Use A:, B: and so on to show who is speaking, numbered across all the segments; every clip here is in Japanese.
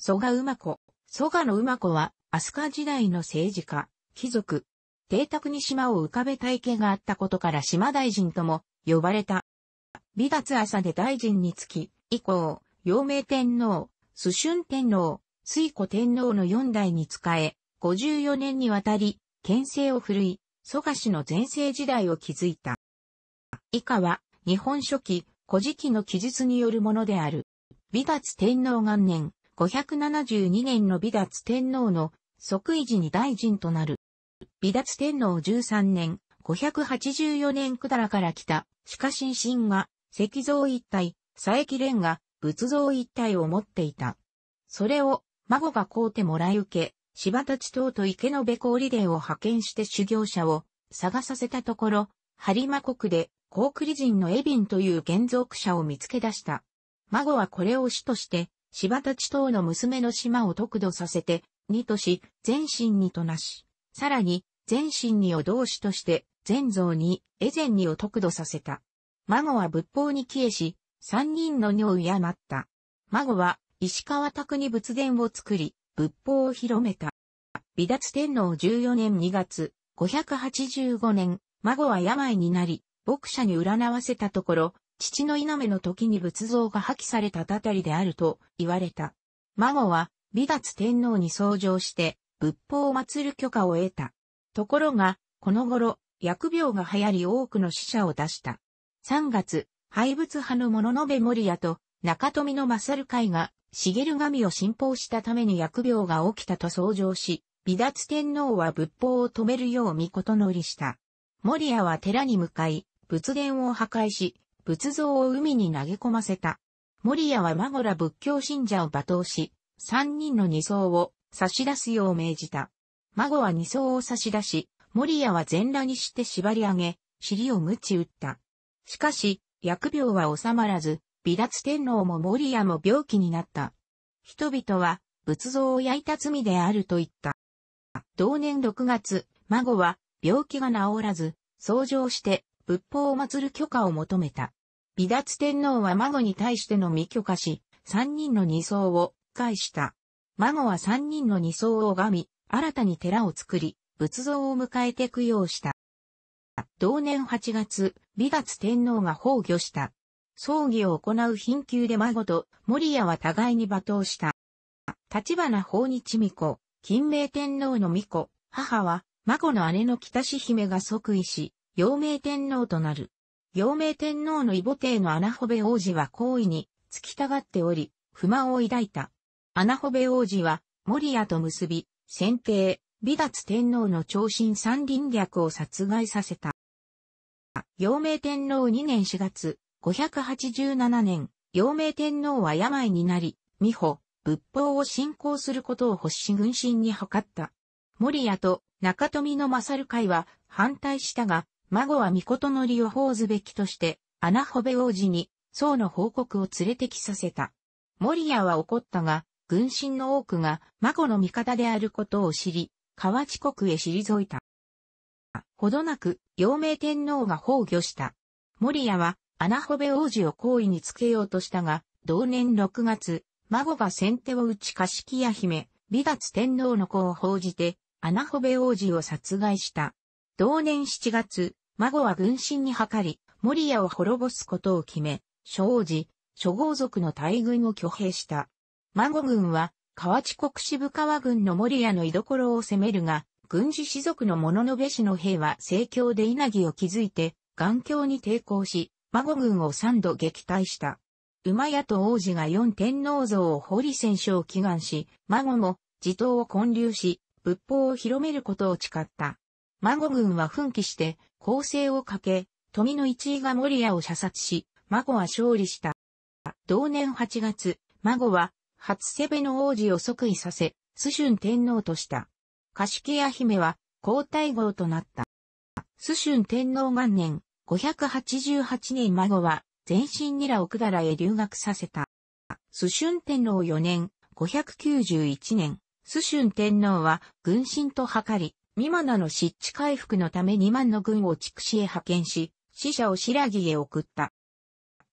A: 蘇我馬子。蘇我の馬子は、飛鳥時代の政治家、貴族。邸宅に島を浮かべ体系があったことから島大臣とも呼ばれた。美月朝で大臣につき、以降、陽明天皇、蘇春天皇、水古天皇の4代に仕え、54年にわたり、県政を振るい、蘇我氏の前世時代を築いた。以下は、日本書紀、古事記の記述によるものである。美月天皇元年、572年の美達天皇の即位時に大臣となる。美達天皇13年、584年くだらから来た、鹿神神が、石像一体、佐伯蓮が、仏像一体を持っていた。それを、孫が買うてもらい受け、柴田地と池の部氷令を派遣して修行者を探させたところ、播磨国で、高栗人のエビンという現像者を見つけ出した。孫はこれを主として、柴田地等の娘の島を得度させて、二とし、全身にとなし、さらに、全身にを同志として、全像に、エゼンにを得度させた。孫は仏法に帰依し、三人の女を敬った。孫は、石川拓に仏殿を作り、仏法を広めた。美達天皇14年2月、585年、孫は病になり、牧者に占わせたところ、父の稲目の時に仏像が破棄されたたたりであると言われた。孫は、美達天皇に相乗して、仏法を祀る許可を得た。ところが、この頃、薬病が流行り多くの死者を出した。3月、廃仏派の物の部森屋と中富の勝会が、茂神を信奉したために薬病が起きたと相乗し、美達天皇は仏法を止めるよう御事のりした。森屋は寺に向かい、仏殿を破壊し、仏像を海に投げ込ませた。守谷はマゴラ仏教信者を罵倒し、三人の二層を差し出すよう命じた。マゴは二層を差し出し、守谷は全裸にして縛り上げ、尻を鞭打った。しかし、疫病は収まらず、微脱天皇も守谷も病気になった。人々は仏像を焼いた罪であると言った。同年6月、孫は病気が治らず、創上して仏法を祀る許可を求めた。離脱天皇は孫に対しての未許可し、三人の二層を返した。孫は三人の二層を拝み、新たに寺を作り、仏像を迎えて供養した。同年8月、美脱天皇が崩御した。葬儀を行う貧窮で孫と守谷は互いに罵倒した。立花法日巫女、金明天皇の巫女、母は、孫の姉の北志姫が即位し、陽明天皇となる。陽明天皇の異母帝の穴穂部王子は行為に、突きたがっており、不満を抱いた。穴穂部王子は、守谷と結び、先定、美達天皇の長身三輪略を殺害させた。陽明天皇2年4月、587年、陽明天皇は病になり、美穂、仏法を信仰することを発し軍心に図った。守谷と中富の勝会は反対したが、孫は御事の利を奉ずべきとして、穴穂部王子に、僧の報告を連れてきさせた。守谷は怒ったが、軍神の多くが、孫の味方であることを知り、河内国へ退いた。ほどなく、陽明天皇が崩御した。守谷は、穴穂部王子を好意につけようとしたが、同年6月、孫が先手を打ち柏木姫、美達天皇の子を報じて、穴穂部王子を殺害した。同年7月、孫は軍神に諮り、守屋を滅ぼすことを決め、諸王子、諸豪族の大軍を挙兵した。孫軍は、河内国渋川軍の守屋の居所を攻めるが、軍事士族の物の部氏の兵は盛況で稲城を築いて、眼鏡に抵抗し、孫軍を三度撃退した。馬屋と王子が四天皇像を堀戦勝を祈願し、孫も地頭を建立し、仏法を広めることを誓った。孫軍は奮起して攻勢をかけ、富の一位が守屋を射殺し、孫は勝利した。同年8月、孫は初攻めの王子を即位させ、須春天皇とした。樫屋姫は皇太后となった。須春天皇元年、588年孫は全身ニラ奥らへ留学させた。須春天皇4年、591年、須春天皇は軍神と計り、ミマナの湿地回復のため2万の軍を筑紫へ派遣し、死者を白木へ送った。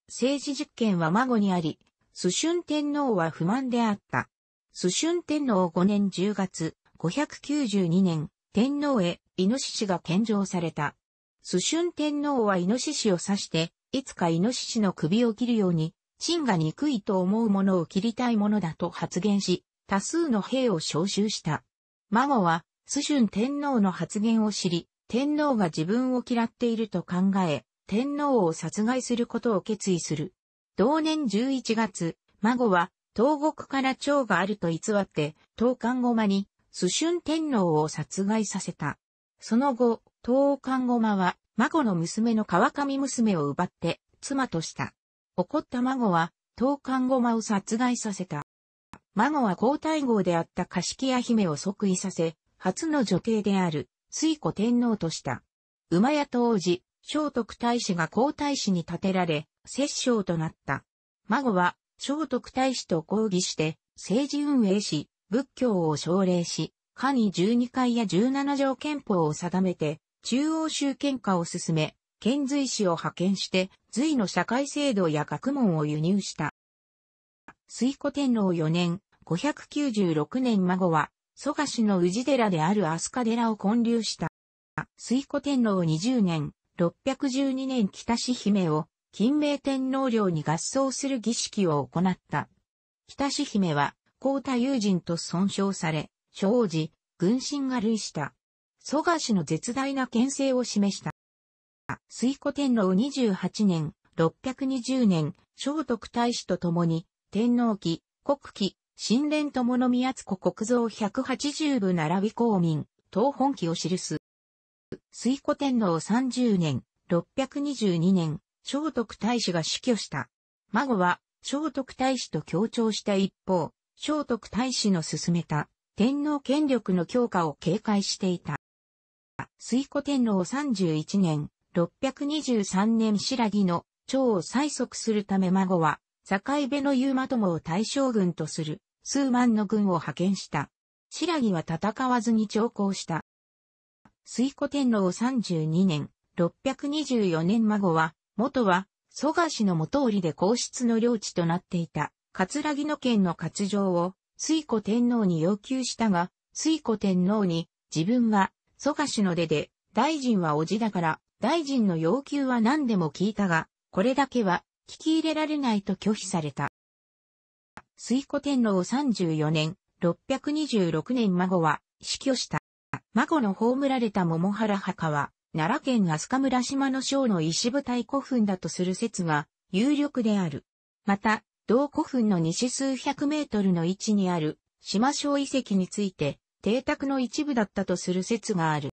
A: 政治実権は孫にあり、スシュン天皇は不満であった。スシュン天皇5年10月、592年、天皇へ、イノシシが献上された。スシュン天皇はイノシシを刺して、いつかイノシシの首を切るように、鎮が憎いと思うものを切りたいものだと発言し、多数の兵を召集した。孫は、スシュン天皇の発言を知り、天皇が自分を嫌っていると考え、天皇を殺害することを決意する。同年11月、孫は東国から蝶があると偽って、東韓間にスシュン天皇を殺害させた。その後、東韓間は孫の娘の川上娘を奪って妻とした。怒った孫は東韓間を殺害させた。孫は皇太后であった賢屋姫を即位させ、初の女帝である、水古天皇とした。馬屋当時、聖徳太子が皇太子に建てられ、摂政となった。孫は、聖徳太子と抗議して、政治運営し、仏教を奨励し、下に十二回や十七条憲法を定めて、中央集権化を進め、遣隋使を派遣して、隋の社会制度や学問を輸入した。水古天皇四年、596年孫は、蘇我氏の宇治寺である飛鳥寺を建立した。水戸天皇20年、612年北氏姫を、金明天皇陵に合葬する儀式を行った。北氏姫は、皇太友人と尊称され、生じ、軍神が類した。蘇我氏の絶大な牽制を示した。水戸天皇28年、620年、聖徳太子と共に、天皇期、国期、新連友の宮津子国造180部並び公民、東本記を記す。水古天皇30年、622年、聖徳太子が死去した。孫は、聖徳太子と強調した一方、聖徳太子の進めた天皇権力の強化を警戒していた。水古天皇31年、623年白木の蝶を催促するため孫は、境辺の夕馬友を大将軍とする。数万の軍を派遣した。白木は戦わずに長考した。水古天皇32年、624年孫は、元は、蘇我氏の元織で皇室の領地となっていた、葛城の県の割城を、水古天皇に要求したが、水古天皇に、自分は、蘇我氏の出で、大臣は叔父だから、大臣の要求は何でも聞いたが、これだけは、聞き入れられないと拒否された。水古天皇34年、626年孫は死去した。孫の葬られた桃原墓は、奈良県飛鳥村島の省の石舞台古墳だとする説が有力である。また、同古墳の西数百メートルの位置にある島小遺跡について、邸宅の一部だったとする説がある。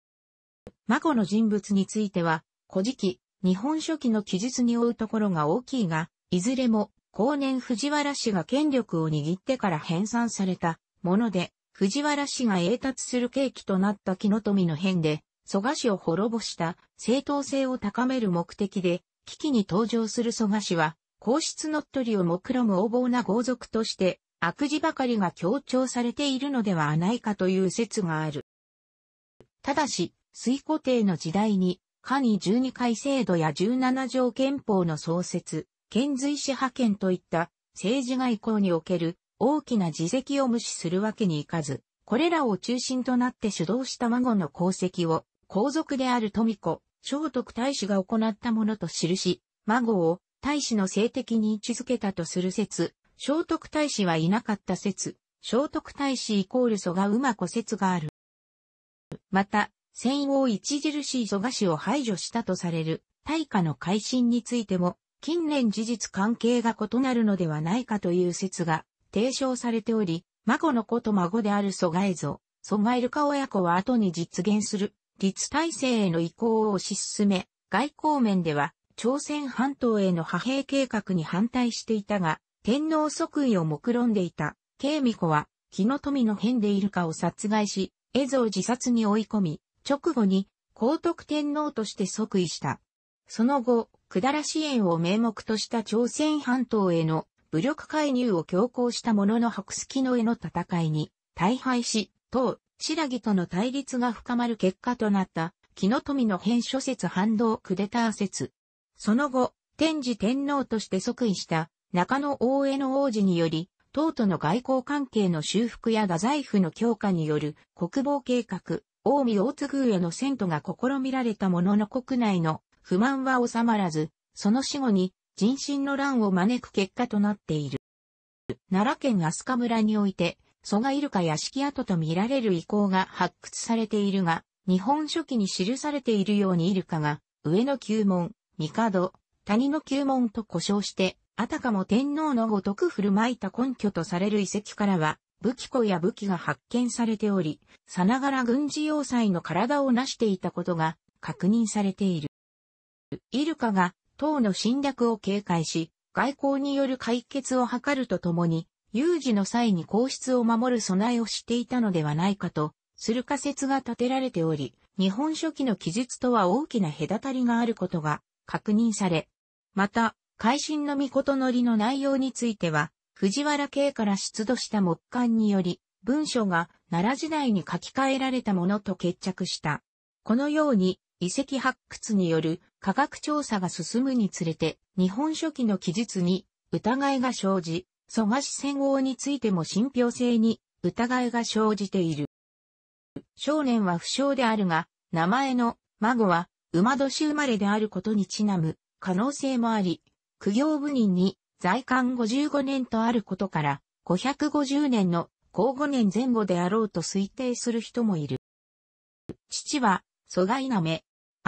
A: 孫の人物については、古事記、日本書紀の記述に追うところが大きいが、いずれも後年藤原氏が権力を握ってから編纂されたもので、藤原氏が栄達する契機となった木の富の変で、蘇我氏を滅ぼした正当性を高める目的で、危機に登場する蘇我氏は、皇室乗っ取りを目論む横暴な豪族として、悪事ばかりが強調されているのではないかという説がある。ただし、水古帝の時代に、下に12回制度や17条憲法の創設、遣隋使派遣といった政治外交における大きな自責を無視するわけにいかず、これらを中心となって主導した孫の功績を、皇族である富子、聖徳太子が行ったものと記し、孫を太子の性的に位置づけたとする説、聖徳太子はいなかった説、聖徳太子イコール蘇我馬子説がある。また、戦王著しい蘇我氏を排除したとされる大化の改新についても、近年事実関係が異なるのではないかという説が提唱されており、孫の子と孫である蘇我像、蘇我ルカ親子は後に実現する、立体制への移行を推し進め、外交面では、朝鮮半島への派兵計画に反対していたが、天皇即位を目論んでいた、慶美子は、木の富の変でいるかを殺害し、蝦夷を自殺に追い込み、直後に、皇徳天皇として即位した。その後、百済支援を名目とした朝鮮半島への武力介入を強行したものの白隙の絵の戦いに大敗し、党、白木との対立が深まる結果となった、木の富の変諸説反動クデター説。その後、天智天皇として即位した中野大江の王子により、党との外交関係の修復や太宰府の強化による国防計画、近江大津宮への遷都が試みられたものの国内の不満は収まらず、その死後に人心の乱を招く結果となっている。奈良県飛鳥村において、蘇我イルカ屋敷跡と見られる遺構が発掘されているが、日本書紀に記されているようにイルカが、上の宮門、帝、谷の宮門と呼称して、あたかも天皇のごとく振る舞いた根拠とされる遺跡からは、武器庫や武器が発見されており、さながら軍事要塞の体を成していたことが確認されている。イルカが党の侵略を警戒し、外交による解決を図るとともに、有事の際に皇室を守る備えをしていたのではないかと、する仮説が立てられており、日本書紀の記述とは大きな隔たりがあることが確認され、また、改新の御事のりの内容については、藤原家から出土した木簡により、文書が奈良時代に書き換えられたものと決着した。このように、遺跡発掘による科学調査が進むにつれて、日本書紀の記述に疑いが生じ、蘇我氏戦王についても信憑性に疑いが生じている。少年は不詳であるが、名前の孫は馬年生まれであることにちなむ可能性もあり、苦行部人に在官55年とあることから、550年の後5年前後であろうと推定する人もいる。父は、蘇我稲目、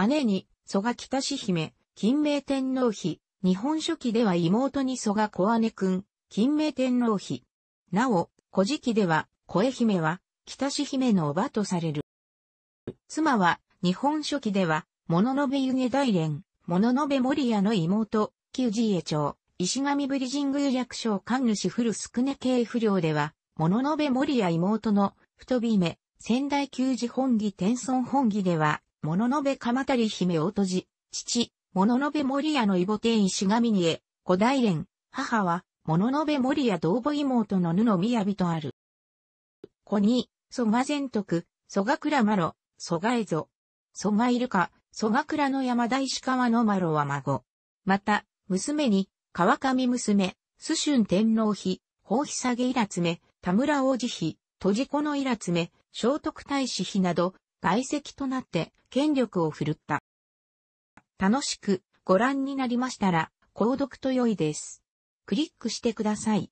A: 姉に、蘇我北氏姫、金明天皇妃、日本書紀では妹に蘇我小姉くん、金明天皇妃。なお、古事記では、小江姫は、北氏姫のおばとされる。妻は、日本書紀では、物のべ湯気大連、物のべ森屋の妹、旧寺江町、石上ぶり神宮略称神主古宿根系不良では、物のべ森屋妹の、太びめ、仙台旧寺本義天孫本義では、物ののべ鎌足姫を閉じ、父、物ののべ森屋の異母天石神にへ、古代連、母は、物ののべ森屋同母妹の布宮人ある。子に、蘇我全徳、蘇我倉麻呂、蘇我蝦ぞ。蘇我イルカ、蘇我倉の山大石川の麻呂は孫。また、娘に、川上娘、須春天皇妃、宝妃下げいらつめ、田村王子妃、とじ子のいらつめ、聖徳太子妃など、外籍となって権力を振るった。楽しくご覧になりましたら、購読と良いです。クリックしてください。